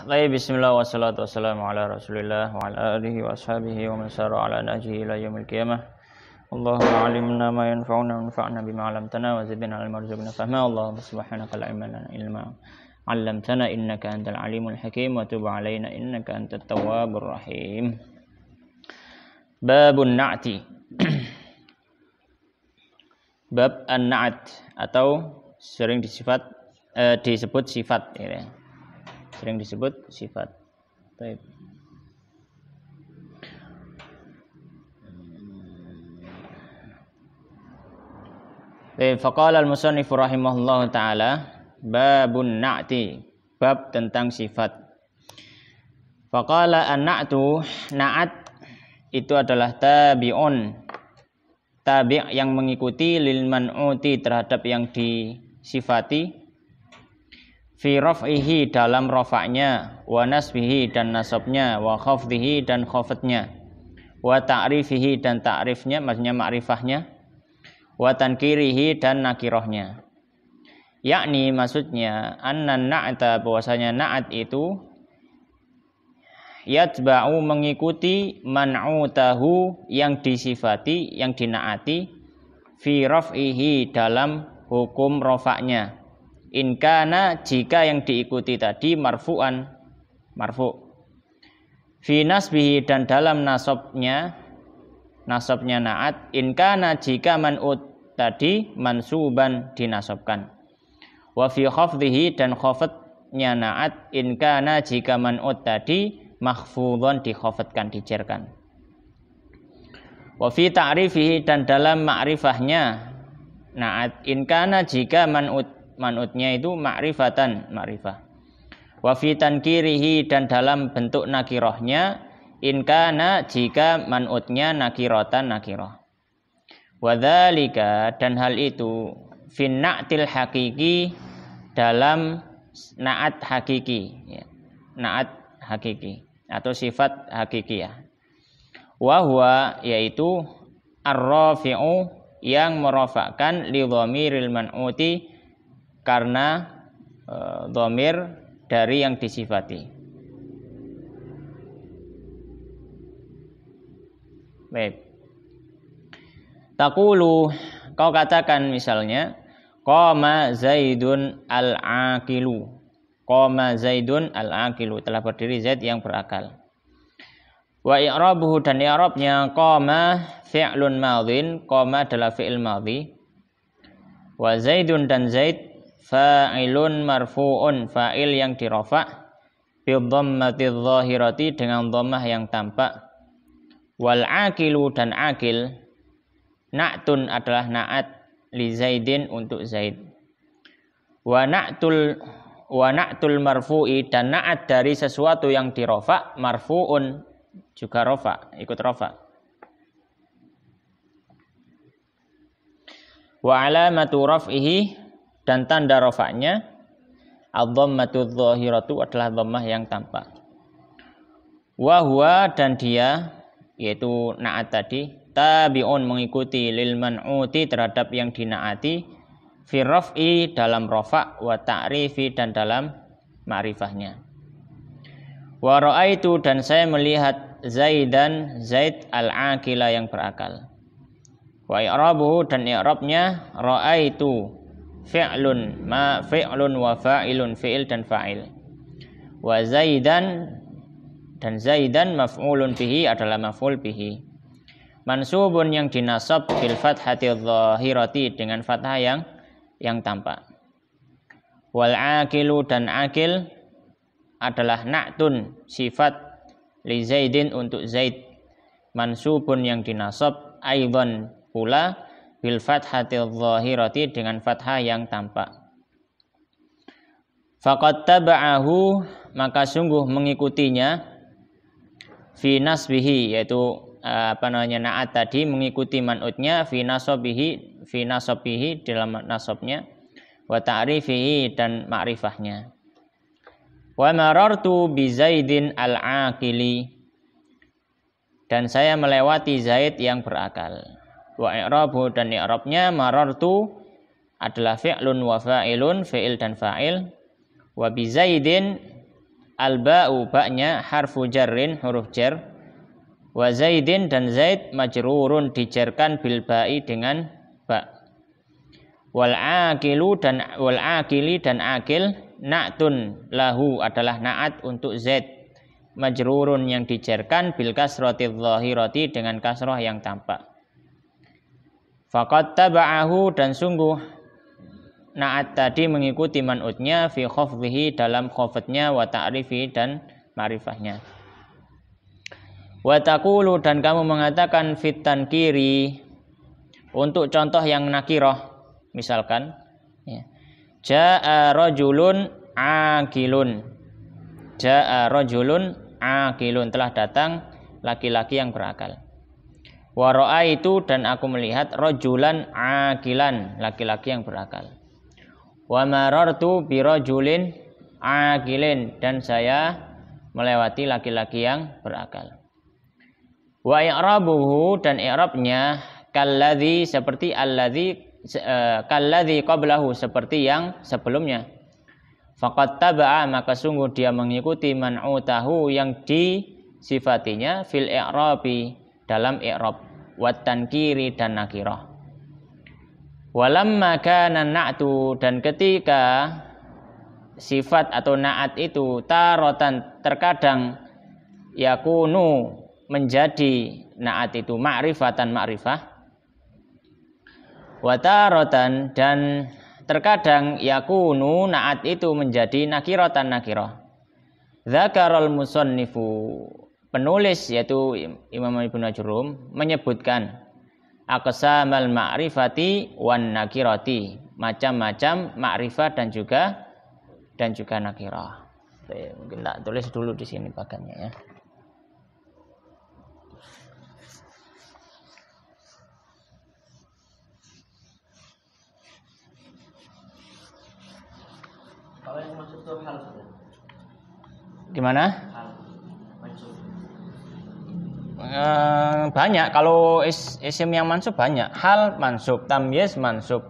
Baik, bismillah wassalatu wassalamu ala rasulillah wa ala alihi wa ashabihi wa man ala nahjihi ila yaumil qiyamah. Allahumma alimna ma yanfa'una wanfa'na bima 'allamtana wa zidna ilma warzuqna fahma. Allahumma subhanaka la ilma lana ilma innaka antal alimul hakim wa innaka rahim. Babun na'ti. Bab an-na'at atau sering disifat eh, disebut sifat ya sering disebut sifat. Taib. Baik, faqala al-musannif rahimahullahu taala babun na'ti, bab tentang sifat. Faqala an-na'tu, na'at itu adalah tabi'un. Tabi' yang mengikuti lil man'uti terhadap yang disifati fi raf'ihi dalam rafaknya wa nasbihi dan nasabnya wa khafdihi dan khafatnya wa ta'rifihi dan ta'rifnya maksudnya ma'rifahnya wa tankirihi dan nakirohnya yakni maksudnya anna na'ta bahwasanya na'at itu yatba'u mengikuti man'utahu yang disifati yang dinaati fi raf'ihi dalam hukum rofaknya Inkana jika yang diikuti tadi marfu'an marfu. Fi nasbihi dan dalam nasabnya nasabnya naat inkana jika man'ut tadi mansuban dinasabkan. Wa fi khafdhihi dan khafatnya naat inkana jika man'ut tadi mahfudhon dikhafatkan dicerkan. Wa fi ta'rifihi dan dalam ma'rifahnya naat inkana jika man'ut manutnya itu ma'rifatan ma'rifah wa fi tankirihi dan dalam bentuk nakirohnya kana jika manutnya nakirotan nakiroh wadhalika dan hal itu na'til hakiki dalam naat hakiki ya. naat hakiki atau sifat hakiki ya wahwa yaitu arrafi'u yang merofakkan li dhamiril man'uti karena e, domir dari yang disifati. Baik. Takulu kau katakan misalnya Koma Zaidun al-aqilu. Koma Zaidun al-aqilu telah berdiri Zaid yang berakal. Wa i'rabuhu dan i'rabnya qama fi'lun madhin, qama adalah fi'il madhi. Wa Zaidun dan Zaid fa'ilun marfu'un fa'il yang dirofa bidhammati dhahirati dengan dhammah yang tampak wal akilu dan akil na'tun adalah na'at li zaidin untuk zaid wa na'tul wa na'tul marfu'i dan na'at dari sesuatu yang dirofa marfu'un juga rofa ikut rofa wa alamatu raf'ihi dan tanda rofaknya al-dhammatu dhahiratu adalah dhammah yang tampak huwa dan dia yaitu naat tadi tabi'un mengikuti lil man'uti terhadap yang dinaati fi raf'i dalam rofak, wa ta'rifi dan dalam ma'rifahnya wa ra'aitu dan saya melihat Zaidan Zaid al-Aqila yang berakal wa i'rabuhu dan i'rabnya ra'aitu fi'lun ma fi'lun wa fa'ilun fi'il dan fa'il wa zaidan dan zaidan maf'ulun bihi adalah maf'ul bihi mansubun yang dinasab bil fathati dhahirati dengan fathah yang yang tampak wal akilu dan akil adalah na'tun sifat li zaidin untuk zaid mansubun yang dinasab aidan pula bil fathatil zahirati dengan fathah yang tampak. Faqad taba'ahu maka sungguh mengikutinya fi nasbihi yaitu eh, apa namanya na'at tadi mengikuti man'utnya fi nasabihi fi nasabihi dalam nasabnya wa ta'rifihi dan ma'rifahnya. Wa marartu bi Zaidin al-aqili dan saya melewati Zaid yang berakal wa i'rabu dan i'rabnya marartu adalah fi'lun wa fa'ilun fi'il dan fa'il wa bi zaidin al ba'u ba'nya harfu jarrin huruf jar wa zaidin dan zaid majrurun dijarkan bil ba'i dengan ba wal aqilu dan wal aqili dan akil na'tun lahu adalah na'at untuk zaid majrurun yang dijarkan bil kasrati dhahirati dengan kasrah yang tampak Fakat taba'ahu dan sungguh Naat tadi mengikuti manutnya fi khoflihi dalam khofetnya wa ta'rifi dan marifahnya. Wa taqulu dan kamu mengatakan fitan kiri untuk contoh yang nakiroh misalkan ya. Ja'a rajulun akilun. Ja'a rajulun akilun telah datang laki-laki yang berakal. Waro'a itu dan aku melihat rojulan akilan, laki-laki yang berakal. Wa marartu bi rajulin akilin dan saya melewati laki-laki yang berakal. Wa i'rabuhu dan i'rabnya kalladzi seperti alladzi e, kalladzi qablahu seperti yang sebelumnya. Fakat taba'a maka sungguh dia mengikuti man'utahu yang disifatinya fil i'rabi dalam i'rab watan kiri dan nakirah walamma kana na'tu dan ketika sifat atau na'at itu tarotan terkadang yakunu menjadi na'at itu ma'rifatan ma'rifah watarotan dan terkadang yakunu na'at itu menjadi nakirotan nakiroh zakarol musonnifu penulis yaitu Imam Ibnu Jurum menyebutkan aqsamal ma'rifati wan nakirati, macam-macam ma'rifat dan juga dan juga nakirah. Mungkin tak tulis dulu di sini bagannya ya. Kalau yang maksud itu hal Gimana? Eh, banyak kalau is, isim yang mansub banyak hal mansub tamyiz mansub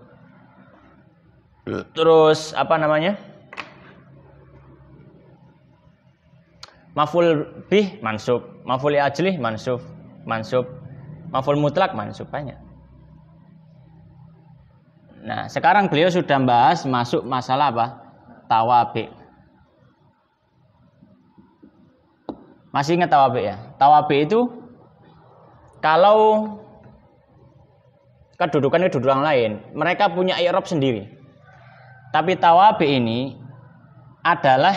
terus apa namanya maful bih mansub maful ajlih mansub mansub maful mutlak mansub banyak nah sekarang beliau sudah bahas masuk masalah apa tawabi masih ingat tawabi ya? Tawabi itu kalau kedudukan-kedudukan lain, mereka punya i'rab sendiri. Tapi tawabi ini adalah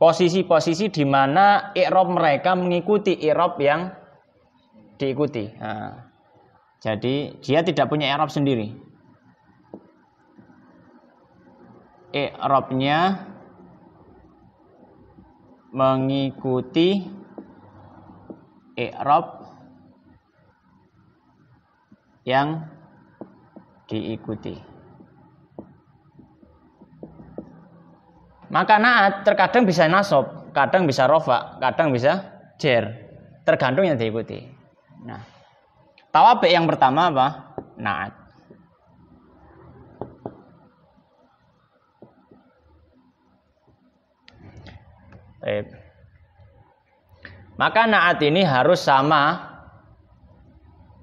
posisi-posisi di mana i'rab mereka mengikuti i'rab yang diikuti. Nah, jadi dia tidak punya i'rab sendiri. I'rabnya mengikuti i'rab yang diikuti. Maka naat terkadang bisa nasob, kadang bisa rofa, kadang bisa jer, tergantung yang diikuti. Nah, tawabek yang pertama apa? Naat. Baik. Maka naat ini harus sama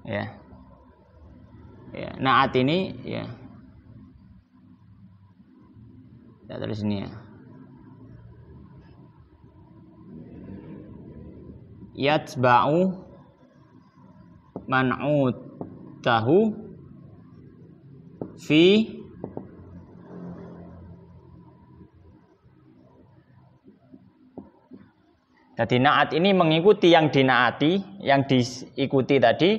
ya. ya naat ini ya. Kita tulis ini ya. Yatba'u tahu, fi Jadi naat ini mengikuti yang dinaati, yang diikuti tadi.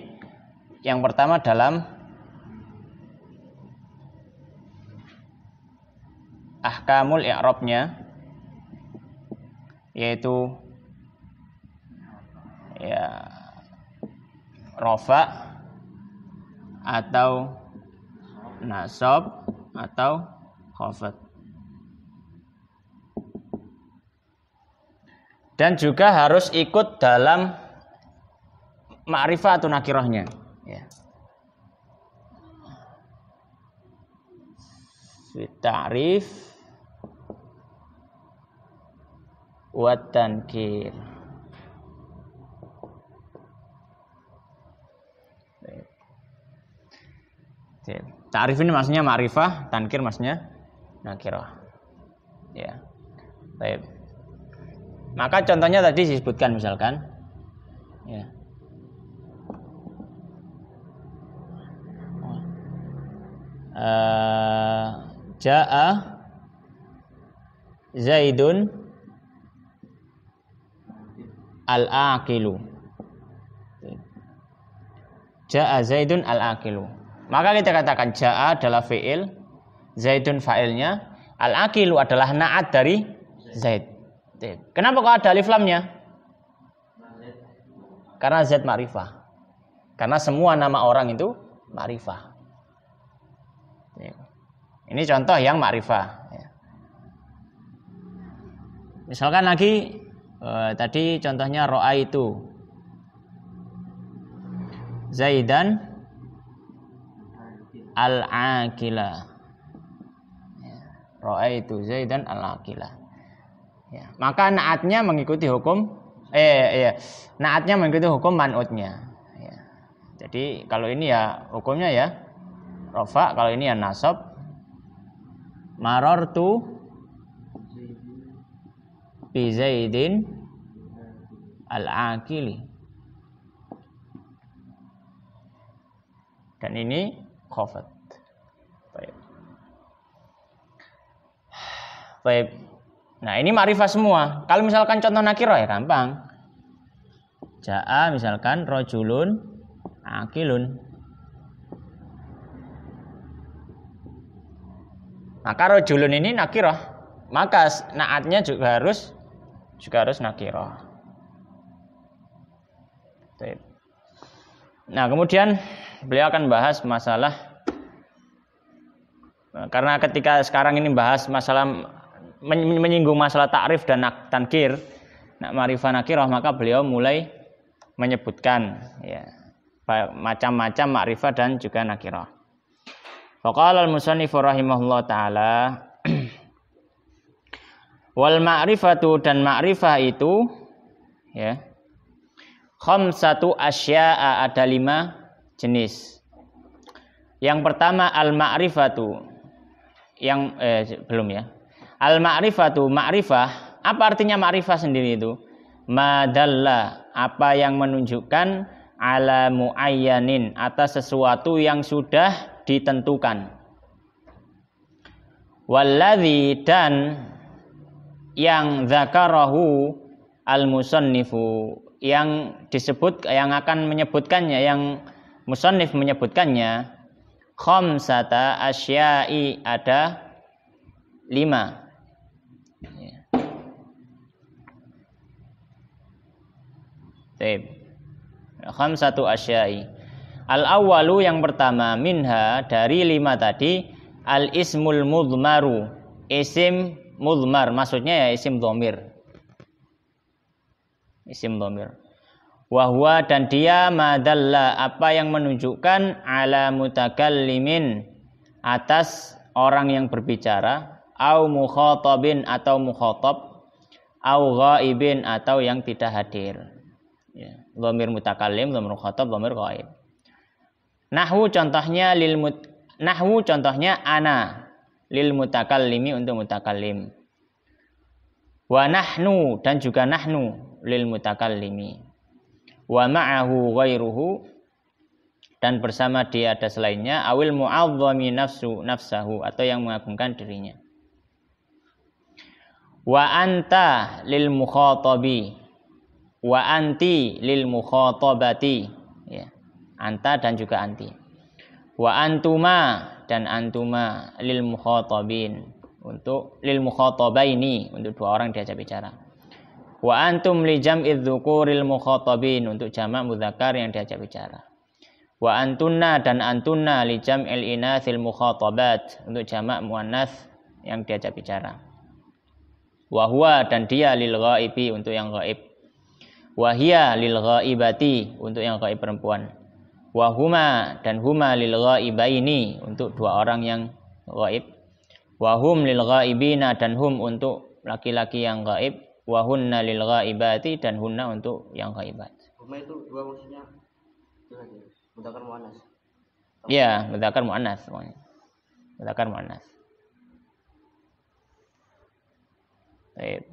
Yang pertama dalam ahkamul i'rabnya yaitu ya rofa atau nasab atau khafat dan juga harus ikut dalam ma'rifah atau nakirohnya ya. ta'rif wa tankir Ta'rif ini maksudnya ma'rifah, tankir maksudnya nakirah Ya. Baik. Maka contohnya tadi disebutkan misalkan ya. Uh, Ja'a Zaidun al-aqilu. Ja'a Zaidun al-aqilu. Maka kita katakan ja'a adalah fi'il, Zaidun fa'ilnya, al-aqilu adalah na'at dari Zaid. Kenapa kok ada alif lamnya? Karena Z ma'rifah. Karena semua nama orang itu ma'rifah. Ya. Ini contoh yang ma'rifah. Ya. Misalkan lagi eh, tadi contohnya roa itu Zaidan al Aqila. Roa ya. itu Zaidan al Aqila. Ya. Maka naatnya mengikuti hukum eh ya, naatnya mengikuti hukum manutnya. Ya. Jadi kalau ini ya hukumnya ya rofa, kalau ini ya nasab. Maror tu bi al-Akili. Dan ini khofat. Baik. Baik. Nah, ini ma'rifah semua. Kalau misalkan contoh nakiro ya gampang. Ja'a misalkan rojulun akilun. Maka rojulun ini nakiroh. Maka naatnya juga harus juga harus nakiroh. Nah, kemudian beliau akan bahas masalah karena ketika sekarang ini bahas masalah menyinggung masalah takrif dan tankir nak marifah nakirah maka beliau mulai menyebutkan ya macam-macam makrifah dan juga nakirah. Faqala al-musannif rahimahullah taala wal ma'rifatu dan ma'rifah itu ya khamsatu asya'a ada lima jenis. Yang pertama al-ma'rifatu yang eh, belum ya al ma'rifatu ma'rifah apa artinya ma'rifah sendiri itu madalla apa yang menunjukkan ala muayyanin atas sesuatu yang sudah ditentukan walladzi dan yang zakarahu al musannifu yang disebut yang akan menyebutkannya yang musannif menyebutkannya khamsata asya'i ada lima Taib. satu asyai. al awalu yang pertama minha dari lima tadi al-ismul mudmaru. Isim mudmar maksudnya ya isim domir. Isim domir. Wahwa dan dia madalla apa yang menunjukkan ala mutakallimin atas orang yang berbicara au mukhatabin atau mukhatab au ghaibin atau yang tidak hadir. Dhamir mutakallim, dhamir khotob, dhamir ghaib. Nahwu contohnya lil mut, nahwu contohnya ana lil mutakallimi untuk mutakallim. Wa nahnu dan juga nahnu lil mutakallimi. Wa ma'ahu ghairuhu dan bersama dia ada selainnya awil mu'azzami nafsu nafsahu atau yang mengagungkan dirinya. Wa anta lil mukhatabi wa anti lil mukhatabati ya anta dan juga anti wa antuma dan antuma lil mukhatabin untuk lil mukhatabaini untuk dua orang diajak bicara wa antum li jam'iz dzukuril mukhatabin untuk jamak mudzakkar yang diajak bicara wa antunna dan antunna li jam'il inatsil mukhatabat untuk jamak muannas yang diajak bicara wa huwa dan dia lil ghaibi untuk yang ghaib Wahia lil ghaibati untuk yang ghaib perempuan. Wahuma dan huma lil ghaibaini untuk dua orang yang ghaib. Wahum lil ghaibina dan hum untuk laki-laki yang ghaib. Wahunna lil ghaibati dan hunna untuk yang ghaibat. Huma itu dua maksudnya mudzakkar muannas. Iya, mudzakkar muannas semuanya. mudzakkar muannas. Baik.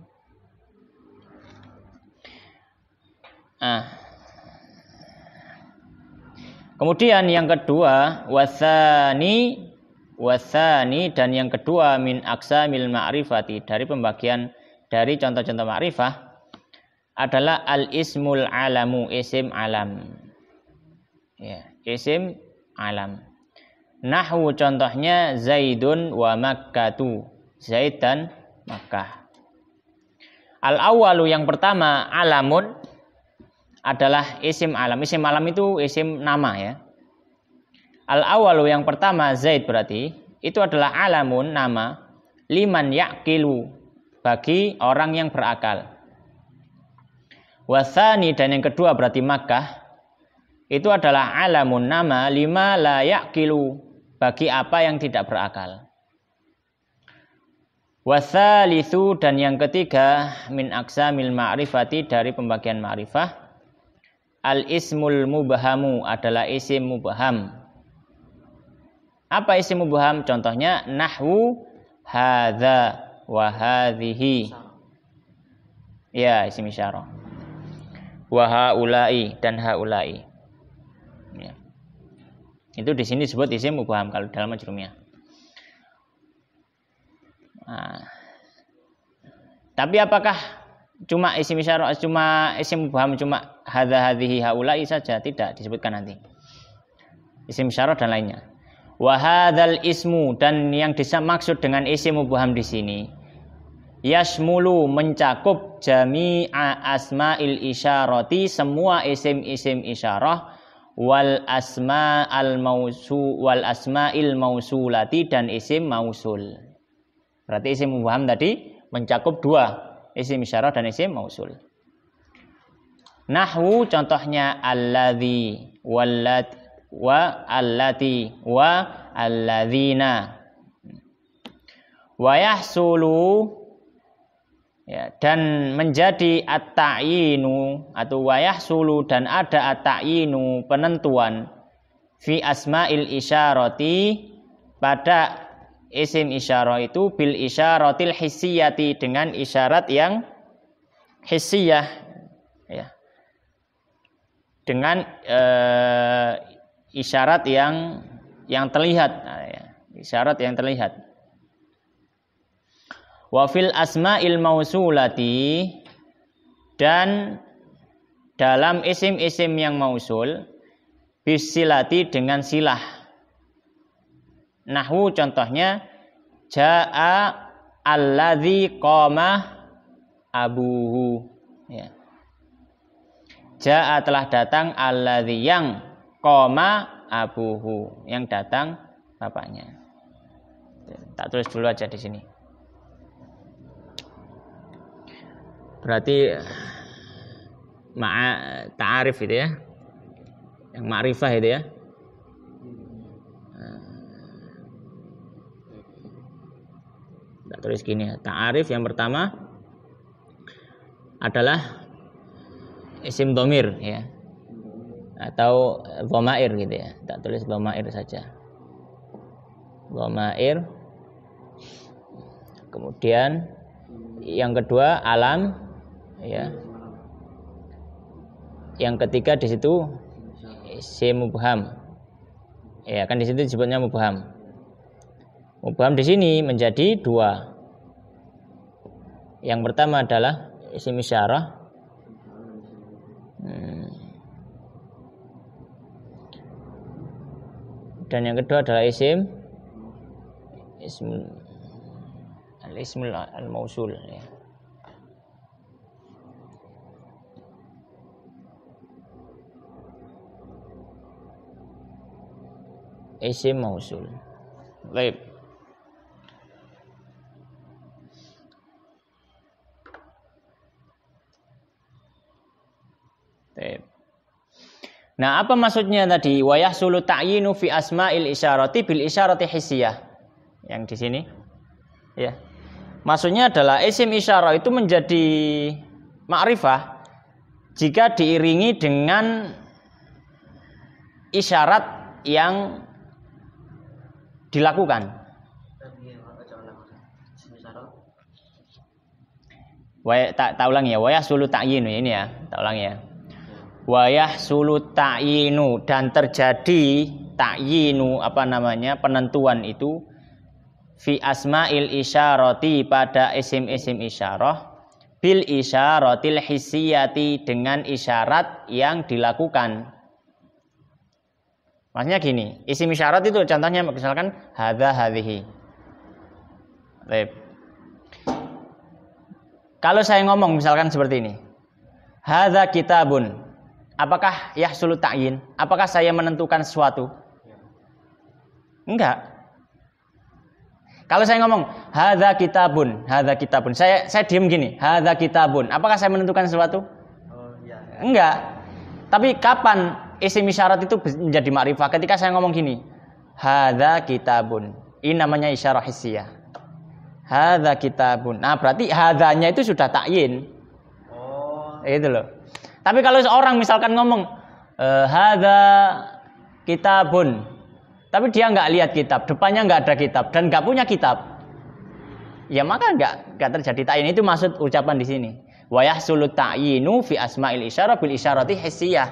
Nah. Kemudian yang kedua wasani wasani dan yang kedua min aksa mil ma'rifati dari pembagian dari contoh-contoh ma'rifah adalah al ismul alamu isim alam. Ya, isim alam. Nahwu contohnya Zaidun wa Makkatu. Zaid dan Makkah. Al awalu yang pertama alamun adalah isim alam. Isim alam itu isim nama ya. Al awalu yang pertama Zaid berarti itu adalah alamun nama liman yakilu bagi orang yang berakal. Wasani dan yang kedua berarti Makkah itu adalah alamun nama lima layak kilu bagi apa yang tidak berakal. Wasalisu dan yang ketiga min aksa mil ma'rifati dari pembagian ma'rifah al ismul mubahamu adalah isim mubaham. Apa isim mubaham? Contohnya nahwu hadza wa hadhihi. Ya, isim isyarah. Wa haulai dan haulai. Ya. Itu di sini disebut isim mubaham kalau dalam majrumiyah. Nah. Tapi apakah cuma isim syaroh cuma isim mubham cuma hadza hadhihi haula'i saja tidak disebutkan nanti isim syaroh dan lainnya wa hadzal ismu dan yang dimaksud dengan isim mubham di sini yasmulu mencakup jami'a asma'il isyarati semua isim-isim isyarah wal asma al mausu wal asma'il mausulati dan isim mausul berarti isim mubham tadi mencakup dua isim isyarah dan isim mausul. Nahwu contohnya alladzi wallad wa allati wa alladzina wa yahsulu ya, dan menjadi at-ta'inu atau wa yahsulu dan ada at-ta'inu penentuan fi asma'il isyarati pada Isim isyarah itu bil isyaratil hissiyati dengan isyarat yang hissiyah ya. Dengan e, isyarat yang yang terlihat nah, ya. isyarat yang terlihat wafil asma asma'il mausulati dan dalam isim-isim yang mausul bisilati dengan silah Nahwu contohnya jaa alladzi qama abuhu ya. Jaa telah datang alladzi yang koma abuhu yang datang bapaknya. Tak tulis dulu aja di sini. Berarti eh, ma'a ta'arif itu ya. Yang ma'rifah itu ya. tulis gini ya. Ta'arif yang pertama adalah isim domir ya atau bomair gitu ya tak tulis bomair saja bomair kemudian yang kedua alam ya yang ketiga di situ isim mubham ya kan di situ disebutnya mubham mubham di sini menjadi dua yang pertama adalah isim isyarah. Hmm. Dan yang kedua adalah isim isim al ismul al mausul ya. Isim mausul. Baik. Nah, apa maksudnya tadi? Wayah sulu ta'yinu fi asma'il isyarati bil isyarati hisiyah. Yang di sini. Ya. Maksudnya adalah isim isyarah itu menjadi ma'rifah jika diiringi dengan isyarat yang dilakukan. Wayah tak ta ulang ya, wayah sulu ta'yinu ini ya, tak ulang ya wayah sulut ta'yinu dan terjadi ta'yinu apa namanya penentuan itu fi asma'il isyarati pada isim-isim isyarah bil isyaratil hisiyati dengan isyarat yang dilakukan maksudnya gini isim isyarat itu contohnya misalkan hadha hadhihi kalau saya ngomong misalkan seperti ini hadha kitabun Apakah ya sulut ta'yin? Apakah saya menentukan sesuatu? Enggak. Kalau saya ngomong hadza kitabun, hadza kitabun. Saya saya diam gini, hadza kitabun. Apakah saya menentukan sesuatu? Enggak. Tapi kapan isim isyarat itu menjadi ma'rifah? Ketika saya ngomong gini, hadza kitabun. Ini namanya isyarah hissiyah. Hadza kitabun. Nah, berarti hadzanya itu sudah takyin. Oh. Itu loh. Tapi kalau seorang misalkan ngomong e, eh, hada kitabun, tapi dia nggak lihat kitab, depannya nggak ada kitab dan nggak punya kitab, ya maka nggak nggak terjadi tayin itu maksud ucapan di sini. Wayah sulut ta'yinu fi asma'il isyarat bil isyarati hissiyah.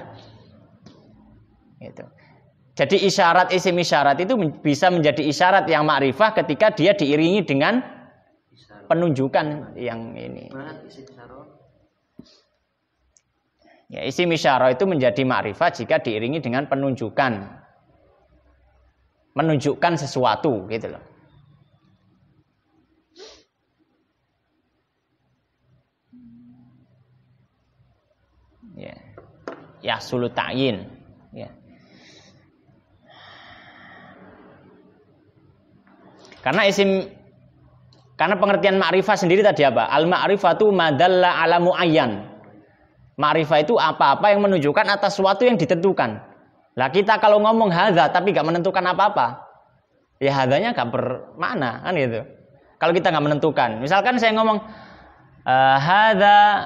Gitu. Jadi isyarat isim isyarat itu bisa menjadi isyarat yang ma'rifah ketika dia diiringi dengan penunjukan yang ini. Ya, isi misyara itu menjadi makrifat jika diiringi dengan penunjukan. Menunjukkan sesuatu gitu loh. Ya. Ya sulut ta'yin. Ya. Karena isim karena pengertian makrifat sendiri tadi apa? Al ma'rifatu madalla ala muayyan. Ma'rifah itu apa-apa yang menunjukkan atas sesuatu yang ditentukan. Lah kita kalau ngomong hadza tapi gak menentukan apa-apa, ya hadzanya gak bermakna kan gitu. Kalau kita gak menentukan, misalkan saya ngomong eh, hadza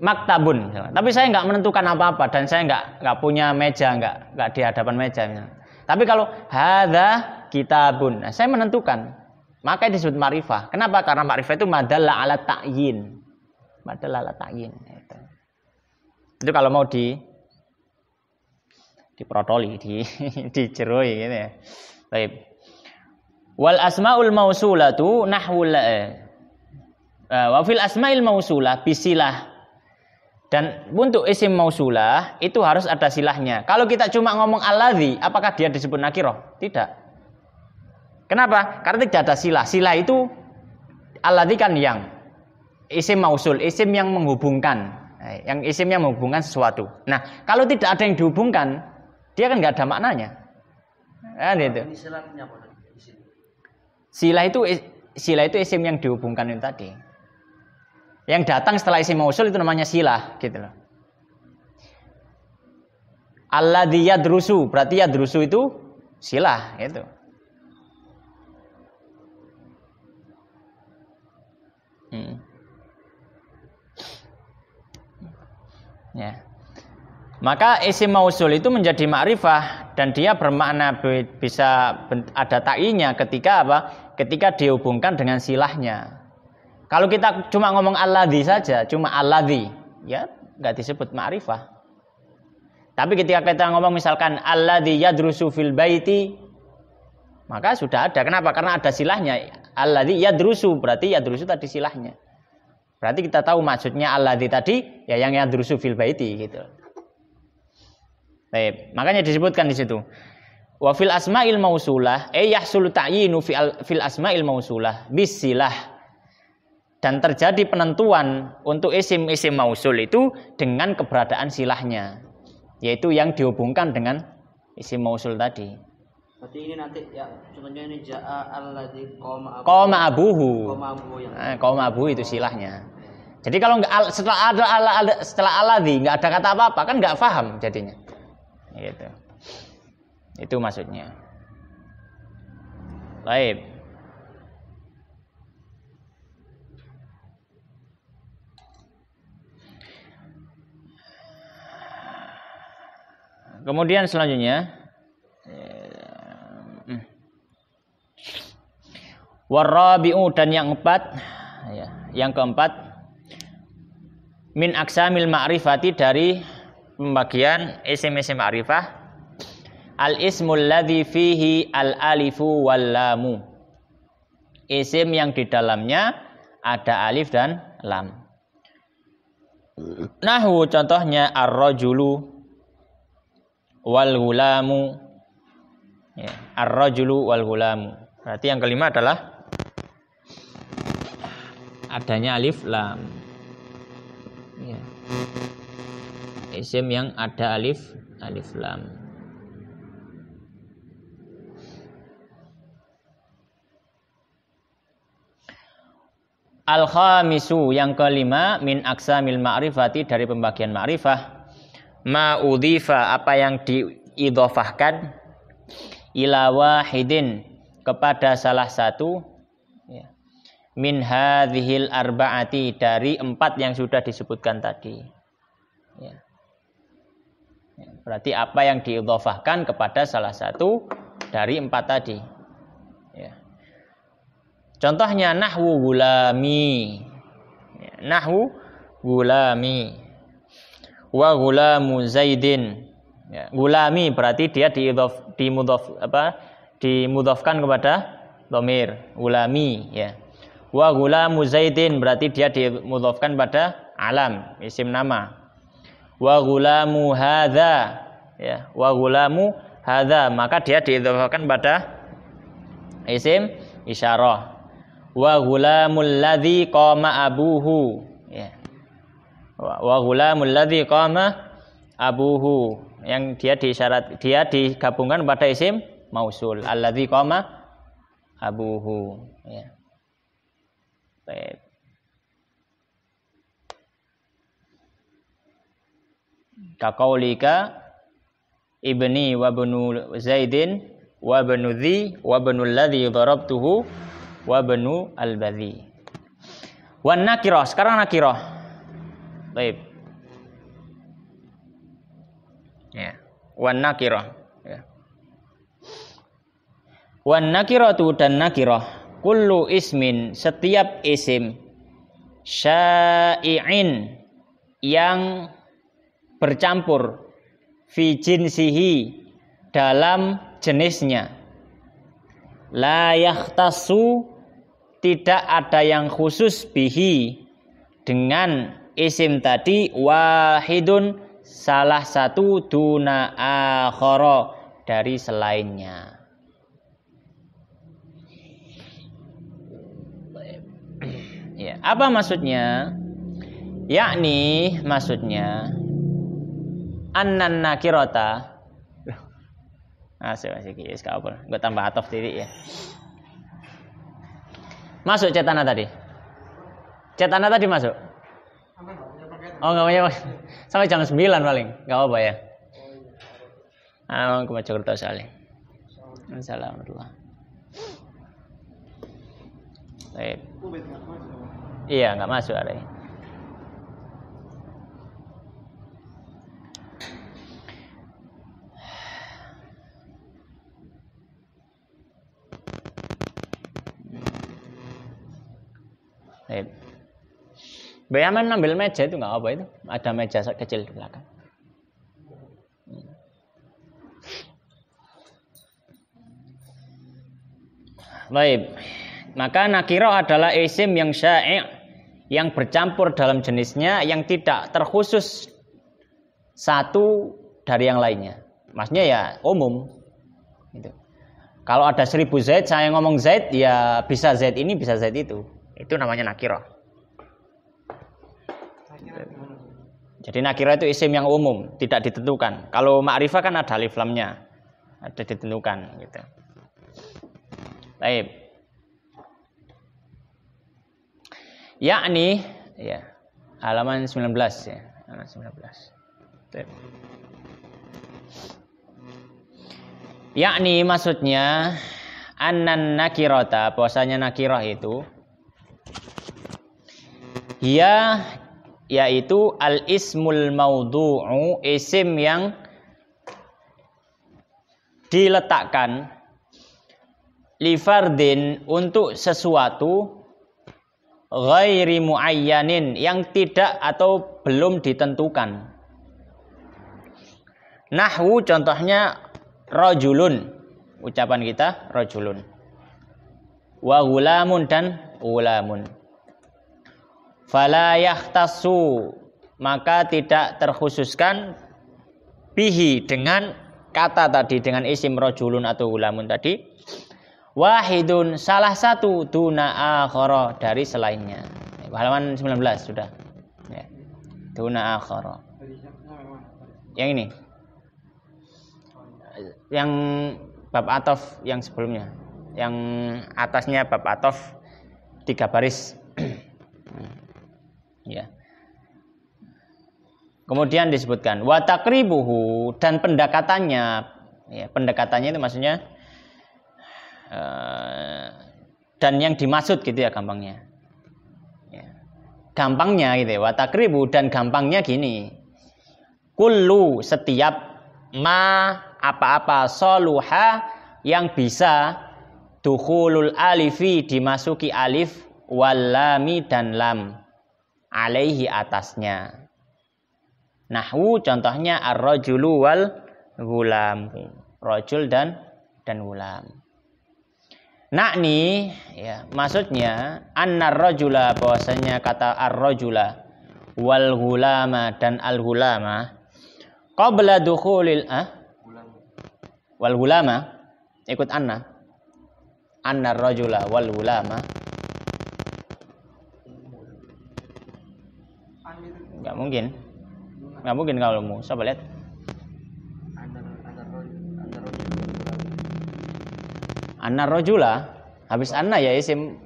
maktabun, tapi saya gak menentukan apa-apa dan saya gak, nggak punya meja, gak, nggak di hadapan meja. Tapi kalau hadza kitabun, nah, saya menentukan. Maka disebut marifah. Kenapa? Karena marifah itu madalla ala ta'yin. Pada lala tayin itu. Itu kalau mau di diprotoli, di dijeroi gitu ya. Baik. Wal asmaul mausula tu nahwul eh, eh, wa asmail mausula bisilah dan untuk isim mausula itu harus ada silahnya. Kalau kita cuma ngomong alladzi, apakah dia disebut nakiroh? Tidak. Kenapa? Karena tidak ada silah. Silah itu alladzi kan yang isim mausul, isim yang menghubungkan, eh, yang isim yang menghubungkan sesuatu. Nah, kalau tidak ada yang dihubungkan, dia kan nggak ada maknanya. Kan nah, itu. Sila itu sila itu isim yang dihubungkan itu tadi. Yang datang setelah isim mausul itu namanya sila, gitu loh. dia drusu, berarti drusu itu sila, itu. Hmm. ya. Maka isim mausul itu menjadi ma'rifah dan dia bermakna bisa ada ta'inya ketika apa? Ketika dihubungkan dengan silahnya. Kalau kita cuma ngomong alladhi saja, cuma alladhi, ya nggak disebut ma'rifah. Tapi ketika kita ngomong misalkan alladhi yadrusu fil baiti maka sudah ada. Kenapa? Karena ada silahnya. Alladhi yadrusu berarti yadrusu tadi silahnya. Berarti kita tahu maksudnya di tadi ya yang yang durusu fil baiti gitu. Baik, makanya disebutkan di situ. Wa fil asmail mausulah, eh yahsul ta'yinu fil asmail mausulah bisilah. Dan terjadi penentuan untuk isim-isim mausul itu dengan keberadaan silahnya, yaitu yang dihubungkan dengan isim mausul tadi. Berarti ini nanti ya contohnya ini jaa alladzi qoma abuhu. Qoma abuhu. Qoma abuhu yang. Eh, qoma abuhu itu silahnya. Jadi kalau nggak setelah ada ala, ada setelah alladzi nggak ada kata apa-apa kan nggak paham jadinya. Gitu. Itu maksudnya. Baik. Kemudian selanjutnya warabi'u dan yang empat ya, yang keempat min aksamil ma'rifati dari pembagian isim-isim ma'rifah al ismul ladhi fihi al alifu wal lamu isim yang di dalamnya ada alif dan lam nahu contohnya ar-rajulu wal gulamu ya, ar-rajulu wal gulamu berarti yang kelima adalah adanya alif lam ya. isim yang ada alif alif lam Al-khamisu yang kelima min aksamil ma'rifati dari pembagian ma'rifah udhifa apa yang diidhofahkan ila wahidin kepada salah satu min hadhil arba'ati dari empat yang sudah disebutkan tadi. Ya. ya. Berarti apa yang diidhofahkan kepada salah satu dari empat tadi. Ya. Contohnya nahwu gulami. Ya. Nahwu gulami. Wa gulamu zaidin. Ya. Gulami berarti dia diidhof, dimudhof, apa, dimudhofkan kepada domir. Gulami. Ya wa ghulamu zaidin berarti dia dimudhofkan pada alam isim nama wa ghulamu hadza ya wa hadza maka dia dimudhofkan pada isim isyarah wa ghulamul ladzi qama abuhu ya wa ghulamul ladzi qama abuhu yang dia disyarat dia digabungkan pada isim mausul alladzi qama abuhu ya Pet. Kakaulika ibni wa Zaidin wa Zii dhi wa benu ladhi darabtuhu wa al-badhi. Wan nakirah, sekarang nakirah. Baik. Ya, wan nakirah. Ya. Wan nakiratu dan nakirah kullu ismin setiap isim syai'in yang bercampur fi jinsihi dalam jenisnya la yahtasu tidak ada yang khusus bihi dengan isim tadi wahidun salah satu duna akhara dari selainnya Apa maksudnya? Yakni maksudnya annan nakirota Asik asik guys, kabur. Gue tambah atof diri ya. Masuk cetana tadi. Cetana tadi masuk. Oh nggak punya Sampai jam 9 paling. Nggak apa ya. Ah, Assalamualaikum warahmatullahi wabarakatuh. Assalamualaikum warahmatullahi wabarakatuh. Iya, nggak masuk hari. Baik. Bayaman ambil meja itu nggak apa itu. Ada meja kecil di belakang. Hmm. Baik. Maka nakiro adalah isim yang syai' yang bercampur dalam jenisnya yang tidak terkhusus satu dari yang lainnya. Maksudnya ya umum. Gitu. Kalau ada seribu Z, saya ngomong Z, ya bisa Z ini, bisa Z itu. Itu namanya nakiro. Jadi nakiro itu isim yang umum, tidak ditentukan. Kalau ma'rifah kan ada liflamnya, ada ditentukan gitu. Baik. yakni ya halaman 19 ya halaman 19 yakni maksudnya anan nakirota bahwasanya nakirah itu ya yaitu al ismul maudhuu, isim yang diletakkan fardin untuk sesuatu ghairi muayyanin yang tidak atau belum ditentukan. Nahwu contohnya rojulun. Ucapan kita rojulun. Wa gulamun dan ulamun. Fala yahtasu. Maka tidak terkhususkan bihi dengan kata tadi. Dengan isim rojulun atau ulamun tadi wahidun salah satu tuna akhara dari selainnya. Halaman 19 sudah. Ya. Tuna akhara. Yang ini. Yang bab atof yang sebelumnya. Yang atasnya bab atof tiga baris. ya. Kemudian disebutkan watakribuhu dan pendekatannya. Ya, pendekatannya itu maksudnya Eh, dan yang dimaksud gitu ya gampangnya. Ya. Gampangnya gitu ya, watakribu dan gampangnya gini. Kullu setiap ma apa-apa soluha yang bisa dukhulul alifi dimasuki alif walami dan lam alaihi atasnya. Nahwu contohnya arrojulu wal gulam rojul dan dan gulam. Nakni ya, maksudnya annar rajula bahwasanya kata ar-rajula wal hulama dan al hulama qabla dukhulil ah wal hulama ikut anna annar rajula wal hulama nggak mungkin nggak mungkin kalau mau coba lihat anna rojula habis anna ya isim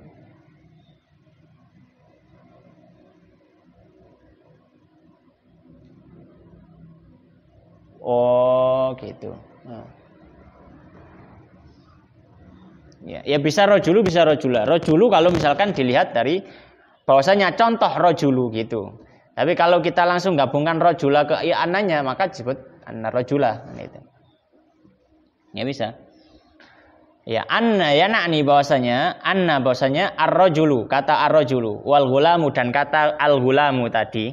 oh gitu ah. ya, ya bisa rojulu bisa rojula rojulu kalau misalkan dilihat dari bahwasanya contoh rojulu gitu tapi kalau kita langsung gabungkan rojula ke ananya maka disebut anna rojula kan gitu. ya bisa Ya, anna ya nakni bahwasanya anna bahwasanya arrojulu kata arrojulu rajulu wal gulamu dan kata al-gulamu tadi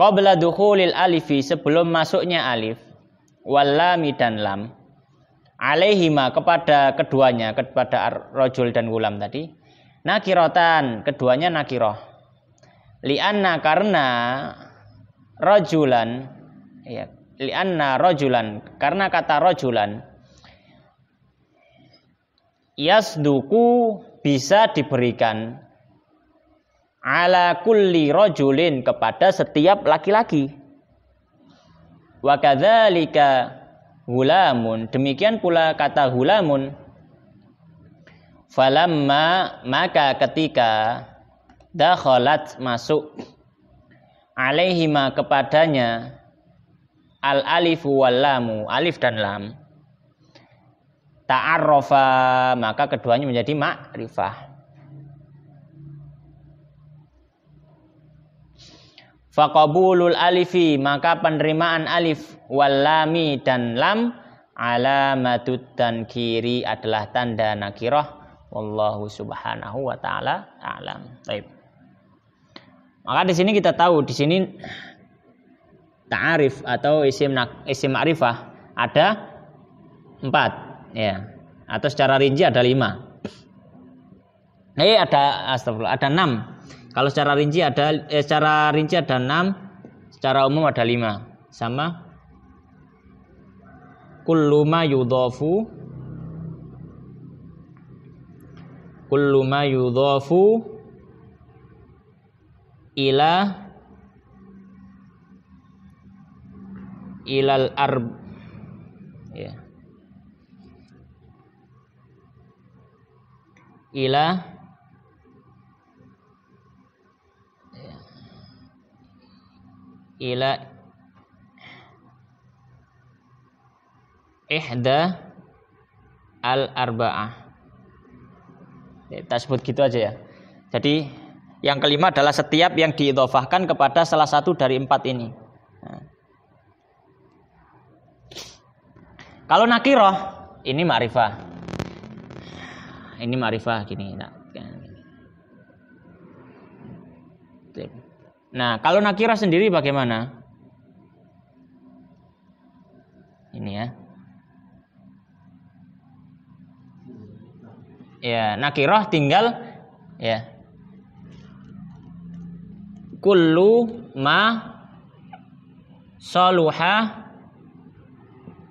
qabla dukhulil alifi sebelum masuknya alif wal dan lam alehima kepada keduanya kepada ar dan gulam tadi nakirotan keduanya nakiroh lianna karena rojulan ya lianna rojulan karena kata rojulan yasduku bisa diberikan ala kulli rojulin kepada setiap laki-laki. Wa kadzalika hulamun. Demikian pula kata hulamun. Falamma maka ketika dakhalat masuk alaihima kepadanya al alifu wal lamu alif dan lam ta'arrafa maka keduanya menjadi ma'rifah faqabulul alifi maka penerimaan alif walami dan lam alamatut dan kiri adalah tanda nakirah wallahu subhanahu wa taala alam baik maka di sini kita tahu di sini ta'arif atau isim isim ma'rifah ada empat ya atau secara rinci ada lima eh ada astagfirullah ada enam kalau secara rinci ada eh, secara rinci ada enam secara umum ada lima sama kulluma yudofu kulluma yudofu ila ilal arb ya yeah. ila ila ihda al arba'ah tasbut gitu aja ya jadi yang kelima adalah setiap yang diidofahkan kepada salah satu dari empat ini nah. kalau nakiroh ini ma'rifah ini marifah gini nah, kan. nah kalau nakira sendiri bagaimana ini ya ya nakirah tinggal ya kullu ma saluha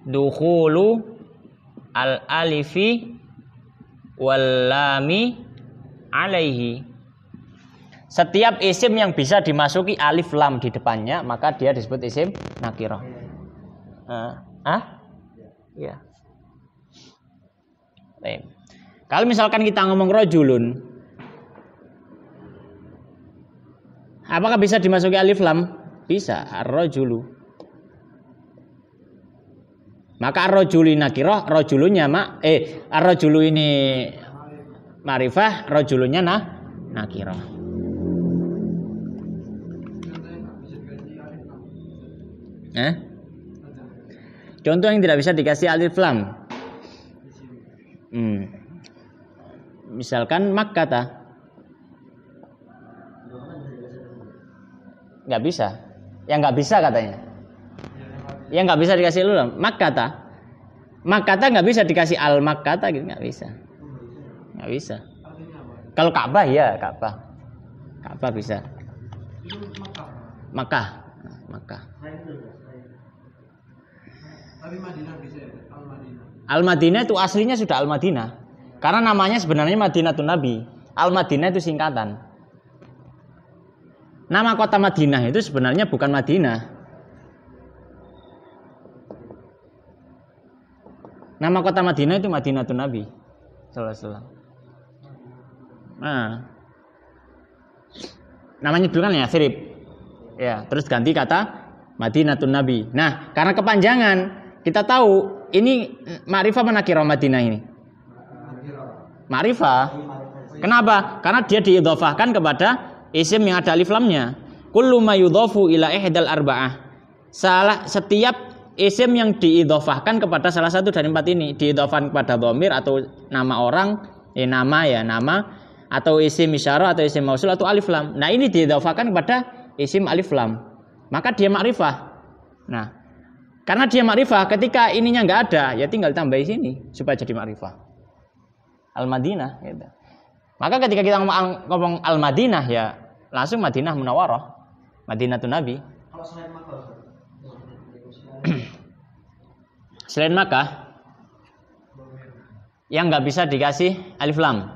Duhulu al alifi walami alaihi setiap isim yang bisa dimasuki alif lam di depannya maka dia disebut isim nakiroh ah ya kalau misalkan kita ngomong rojulun apakah bisa dimasuki alif lam bisa rojulu maka rojuli nakiroh, rojulunya mak, eh rojulu ini marifah, rojulunya nah nakiroh. Eh? Contoh yang tidak bisa dikasih alif lam. Hmm. Misalkan mak kata. Nggak bisa. Yang nggak bisa katanya yang nggak bisa dikasih lu Mak kata, Mak kata nggak bisa dikasih al Mak kata gitu nggak bisa nggak bisa kalau Ka'bah ya Ka'bah Ka'bah bisa Maka, maka. Al Madinah itu aslinya sudah Al Madinah karena namanya sebenarnya Madinah tuh Nabi Al Madinah itu singkatan nama kota Madinah itu sebenarnya bukan Madinah Nama kota Madinah itu Madinah tuh Nabi salah-salah. Nah. Namanya dulu kan ya Sirip, Ya, terus ganti kata Madinah tuh Nabi. Nah, karena kepanjangan kita tahu ini ma'rifah kira Madinah ini. Ma'rifah. Kenapa? Karena dia diidofahkan kepada isim yang ada alif lamnya. Kullu ma ila ihdal arba'ah. Salah setiap isim yang diidofahkan kepada salah satu dari empat ini diidofahkan kepada domir atau nama orang eh, nama ya nama atau isim isyarah atau isim mausul atau alif lam nah ini diidofahkan kepada isim alif lam maka dia makrifah nah karena dia makrifah ketika ininya nggak ada ya tinggal tambah sini supaya jadi makrifah al madinah gitu. maka ketika kita ngomong, ngomong al madinah ya langsung madinah munawarah madinah nabi Selain maka yang nggak bisa dikasih alif lam.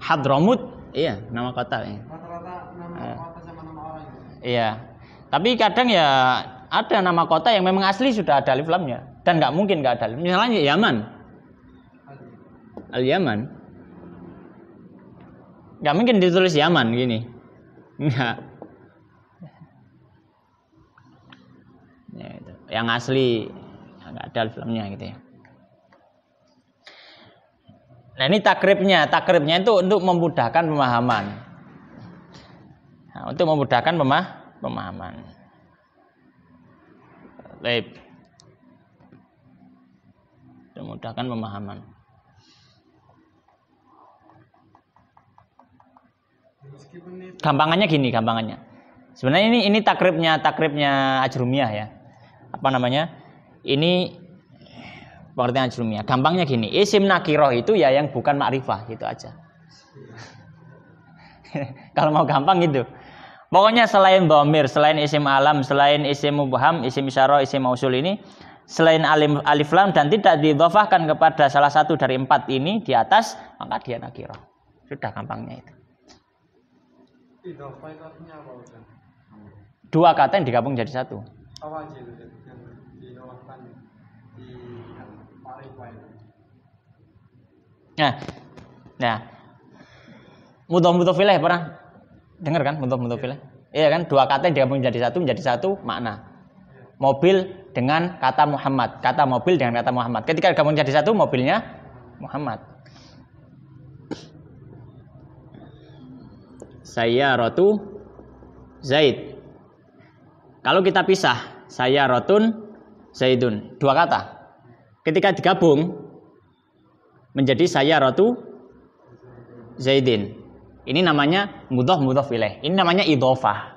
Hadromut, iya nama kota. Iya. iya. Tapi kadang ya ada nama kota yang memang asli sudah ada alif lamnya dan nggak mungkin nggak ada. Misalnya Yaman, Al Yaman, nggak mungkin ditulis Yaman gini. Nggak. yang asli nah, nggak ada filmnya gitu ya nah ini takribnya takribnya itu untuk memudahkan pemahaman nah, untuk memudahkan pemah pemahaman Baik. memudahkan pemahaman gampangannya gini gampangannya sebenarnya ini ini takribnya takribnya ajrumiyah ya apa namanya ini pengertian julumiah gampangnya gini isim nakiroh itu ya yang bukan makrifah gitu aja kalau mau gampang itu pokoknya selain bomir selain isim alam selain isim mubham isim isyarah isim mausul ini selain alim, alif lam dan tidak didofahkan kepada salah satu dari empat ini di atas maka dia nakiroh sudah gampangnya itu dua kata yang digabung jadi satu. Nah, nah, mudhof mudhof file pernah ya, dengar kan mudhof mudhof file? Iya kan dua kata yang digabung jadi satu menjadi satu makna. Mobil dengan kata Muhammad, kata mobil dengan kata Muhammad. Ketika digabung menjadi satu mobilnya Muhammad. Saya rotu Zaid. Kalau kita pisah, saya rotun Zaidun. Dua kata. Ketika digabung menjadi saya ratu Zaidin. Ini namanya mudhof mudhof ilaih. Ini namanya idhofah.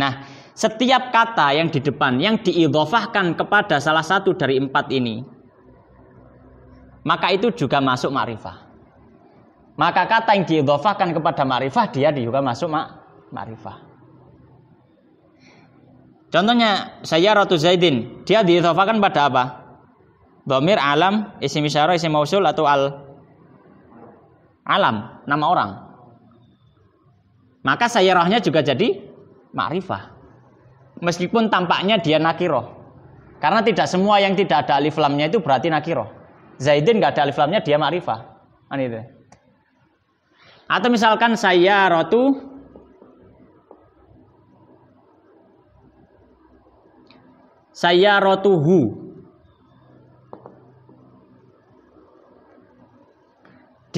Nah, setiap kata yang di depan yang diidhofahkan kepada salah satu dari empat ini, maka itu juga masuk ma'rifah. Maka kata yang diidhofahkan kepada ma'rifah dia juga masuk ma'rifah. Contohnya saya Ratu Zaidin, dia diidhofahkan pada apa? Domir alam isim isyara isim mausul atau al alam nama orang. Maka sayarahnya juga jadi ma'rifah. Meskipun tampaknya dia nakiroh. Karena tidak semua yang tidak ada alif lamnya itu berarti nakiroh. Zaidin nggak ada alif lamnya dia ma'rifah. Kan itu. Atau misalkan saya rotu saya rotuhu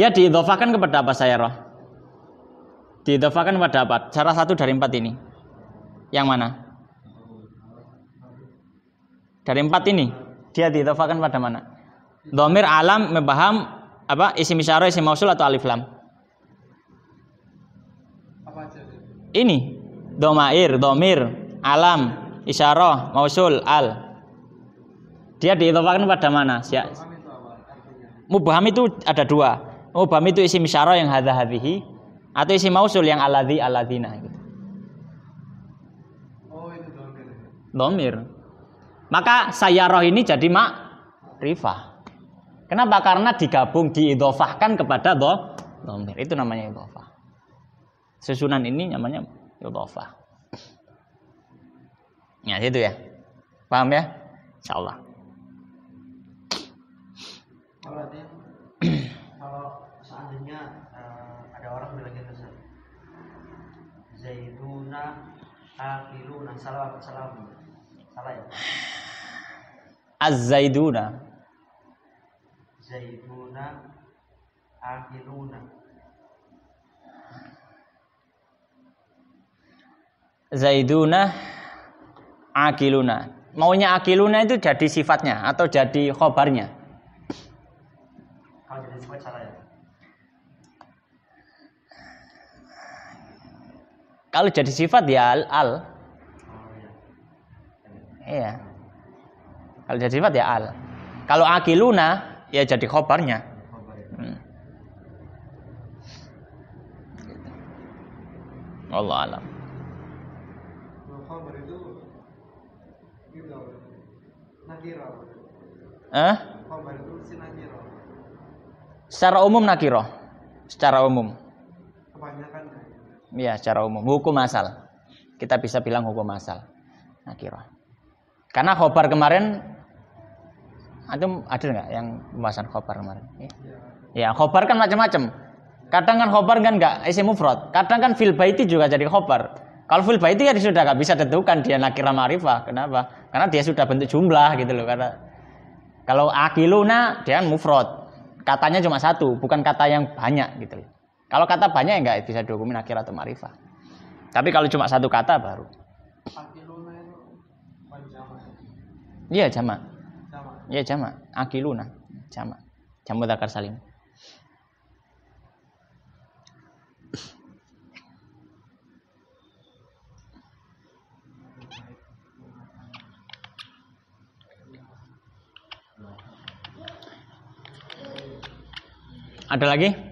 Dia diidhofakan kepada apa saya roh? Diidhofakan kepada apa? Cara satu dari empat ini. Yang mana? Dari empat ini, dia diidhofakan pada mana? Domir alam mebaham apa Isi misyara isi mausul atau alif lam? Ini domair, domir, alam, isyara mausul, al. Dia diidhofakan pada mana? Mubaham itu ada dua. Oh, bam itu isim syara yang hadha hadhihi atau isim mausul yang aladhi aladhina gitu. Oh, itu domir. Maka sayaroh ini jadi mak rifah. Kenapa? Karena digabung diidofahkan kepada do, domir. Itu namanya idofah. Susunan ini namanya idofah. Ya, itu ya. Paham ya? Insyaallah. Allah. Akiluna salah salah salah ya. Az-Zaiduna. Zaiduna akiluna. Zaiduna akiluna. Maunya akiluna itu jadi sifatnya atau jadi khobarnya? Kalau jadi sifat salah ya. Kalau jadi sifat ya al. al. Oh, iya. iya. Kalau jadi sifat ya al. Kalau akiluna ya jadi khobarnya. Hmm. Allah alam. Eh? Secara umum nakiro, Secara umum. Kebanyakan ya secara umum hukum asal kita bisa bilang hukum asal nakirah karena khobar kemarin itu ada nggak yang pembahasan khobar kemarin ya, ya khobar kan macam-macam kadang kan khobar kan nggak isi eh, mufrad kadang kan fil baiti juga jadi khobar kalau fil baiti ya sudah nggak bisa tentukan dia nakira ma'rifah kenapa karena dia sudah bentuk jumlah gitu loh karena kalau akiluna dia kan mufrad katanya cuma satu bukan kata yang banyak gitu loh kalau kata banyak enggak ya bisa dokumen akhir atau marifah. Tapi kalau cuma satu kata baru. Iya jama. Iya jama. Akiluna jama. Jamu zakar salim. Ada lagi?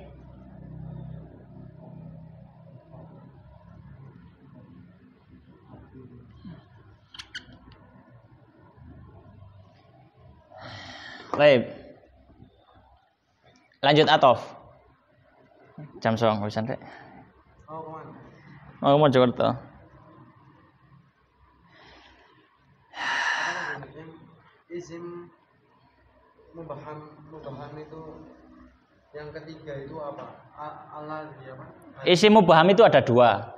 Baik. Lanjut Atof. Jam song wisan rek. Oh, mau? Oh, mau Jakarta. Izin mubaham, itu yang ketiga itu apa? Allah dia apa? Ya, Isi mubaham itu ada dua.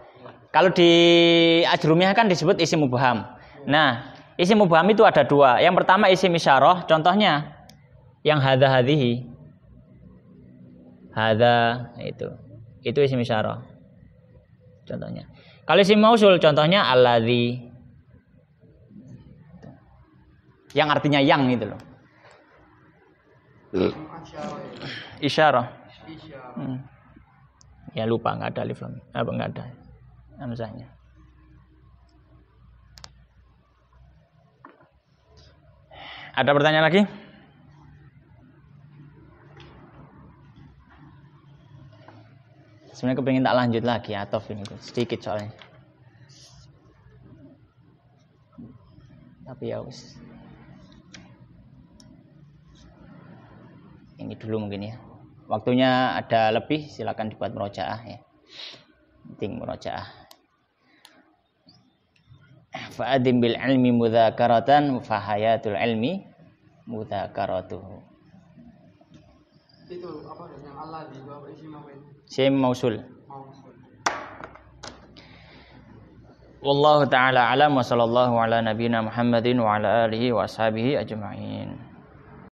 Kalau di ajrumiyah kan disebut isim mubaham. Nah, isim mubaham itu ada dua. Yang pertama isim isyarah, contohnya yang hadza hadhihi hadza itu itu isim isyarah contohnya kalau isim mausul contohnya alladzi yang artinya yang itu loh isyarah hmm. ya lupa nggak ada alif lam apa nggak ada hamzahnya anu ada pertanyaan lagi? sebenarnya kepengen tak lanjut lagi atau ini sedikit soalnya tapi ya wis ini dulu mungkin ya waktunya ada lebih silakan dibuat merojaah ya penting merojaah fa'adim bil ilmi mudzakaratan fahayatul ilmi mudzakaratuhu itu apa yang Allah di bawah isi شيء موصول والله تعالى أعلم وصلى الله على نبينا محمد وعلى آله وأصحابه أجمعين